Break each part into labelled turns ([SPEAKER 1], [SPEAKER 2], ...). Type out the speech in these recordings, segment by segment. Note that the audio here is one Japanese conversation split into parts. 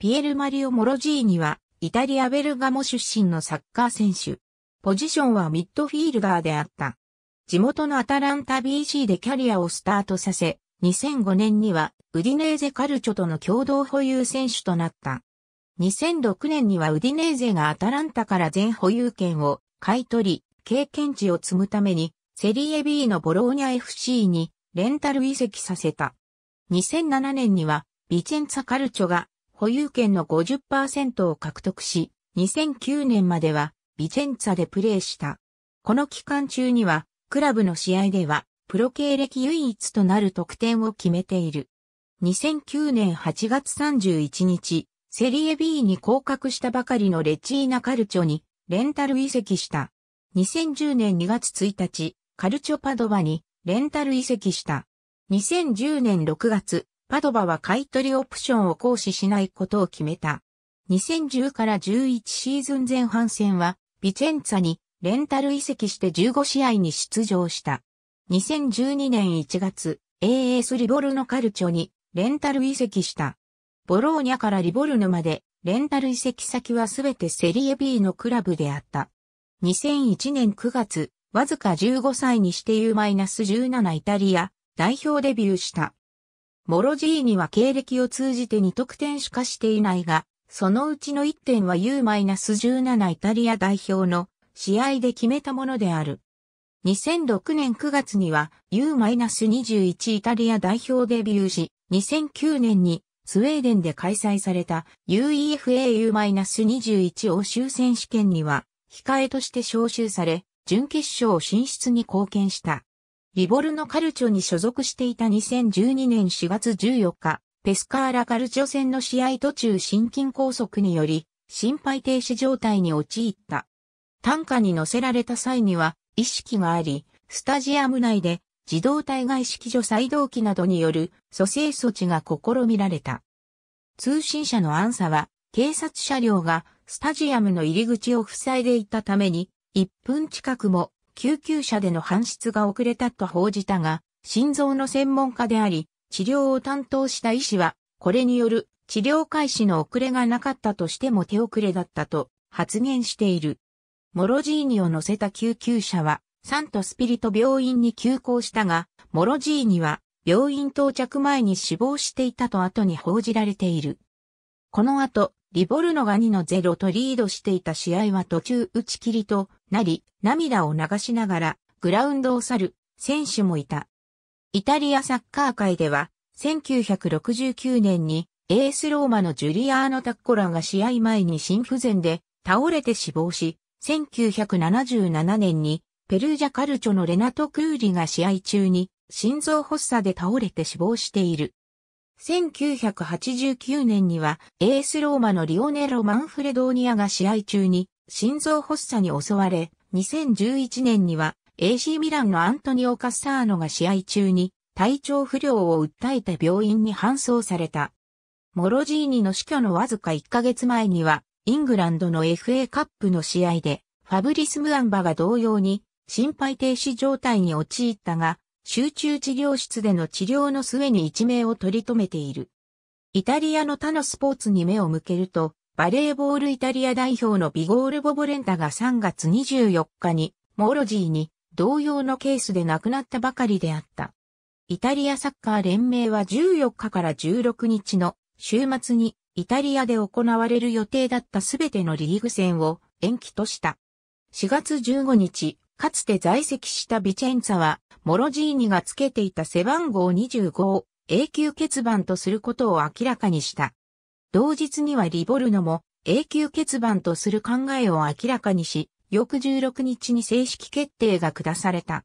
[SPEAKER 1] ピエル・マリオ・モロジーニは、イタリア・ベルガモ出身のサッカー選手。ポジションはミッドフィールダーであった。地元のアタランタ BC でキャリアをスタートさせ、2005年にはウディネーゼカルチョとの共同保有選手となった。2006年にはウディネーゼがアタランタから全保有権を買い取り、経験値を積むために、セリエ B のボローニャ FC にレンタル移籍させた。2007年にはビチェンツァカルチョが保有権の50%を獲得し、2009年まではビチェンツァでプレーした。この期間中には、クラブの試合では、プロ経歴唯一となる得点を決めている。2009年8月31日、セリエ B に降格したばかりのレチーナ・カルチョにレンタル移籍した。2010年2月1日、カルチョ・パドバにレンタル移籍した。2010年6月、パドバは買取オプションを行使しないことを決めた。2010から11シーズン前半戦は、ビチェンツァにレンタル移籍して15試合に出場した。2012年1月、AS リボルノカルチョにレンタル移籍した。ボローニャからリボルノまで、レンタル移籍先はすべてセリエ B のクラブであった。2001年9月、わずか15歳にして U-17 イタリア代表デビューした。モロジーニは経歴を通じて2得点しかしていないが、そのうちの1点は U-17 イタリア代表の試合で決めたものである。2006年9月には U-21 イタリア代表デビューし、2009年にスウェーデンで開催された UEFAU-21 欧州選手権には控えとして招集され、準決勝進出に貢献した。リボルのカルチョに所属していた2012年4月14日、ペスカーラカルチョ戦の試合途中心筋梗塞により、心肺停止状態に陥った。担架に乗せられた際には、意識があり、スタジアム内で自動体外式除細動機などによる蘇生措置が試みられた。通信社の暗さは、警察車両がスタジアムの入り口を塞いでいたために、1分近くも救急車での搬出が遅れたと報じたが、心臓の専門家であり、治療を担当した医師は、これによる治療開始の遅れがなかったとしても手遅れだったと発言している。モロジーニを乗せた救急車は、サントスピリト病院に急行したが、モロジーニは病院到着前に死亡していたと後に報じられている。この後、リボルノが2の0とリードしていた試合は途中打ち切りとなり、涙を流しながらグラウンドを去る選手もいた。イタリアサッカー界では、1969年にエースローマのジュリアーノ・タッコラが試合前に心不全で倒れて死亡し、1977年にペルージャカルチョのレナト・クーリが試合中に心臓発作で倒れて死亡している。1989年には、エースローマのリオネロ・マンフレドーニアが試合中に心臓発作に襲われ、2011年には AC ミランのアントニオ・カッサーノが試合中に体調不良を訴えた病院に搬送された。モロジーニの死去のわずか1ヶ月前には、イングランドの FA カップの試合で、ファブリス・ムアンバが同様に心肺停止状態に陥ったが、集中治療室での治療の末に一命を取り留めている。イタリアの他のスポーツに目を向けると、バレーボールイタリア代表のビゴール・ボボレンタが3月24日に、モロジーに同様のケースで亡くなったばかりであった。イタリアサッカー連盟は14日から16日の週末にイタリアで行われる予定だったすべてのリーグ戦を延期とした。4月15日、かつて在籍したビチェンツァは、モロジーニがつけていた背番号25を永久欠番とすることを明らかにした。同日にはリボルノも永久欠番とする考えを明らかにし、翌16日に正式決定が下された。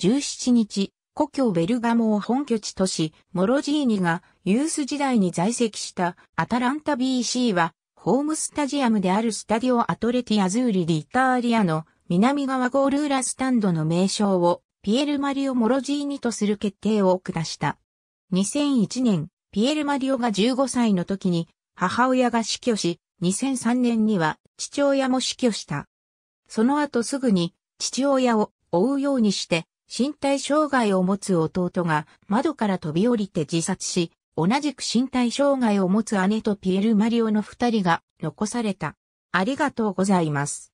[SPEAKER 1] 17日、故郷ベルガモを本拠地とし、モロジーニがユース時代に在籍したアタランタ BC は、ホームスタジアムであるスタディオアトレティアズーリ・リターリアの南側ゴール裏スタンドの名称をピエル・マリオ・モロジーニとする決定を下した。2001年、ピエル・マリオが15歳の時に母親が死去し、2003年には父親も死去した。その後すぐに父親を追うようにして身体障害を持つ弟が窓から飛び降りて自殺し、同じく身体障害を持つ姉とピエル・マリオの二人が残された。ありがとうございます。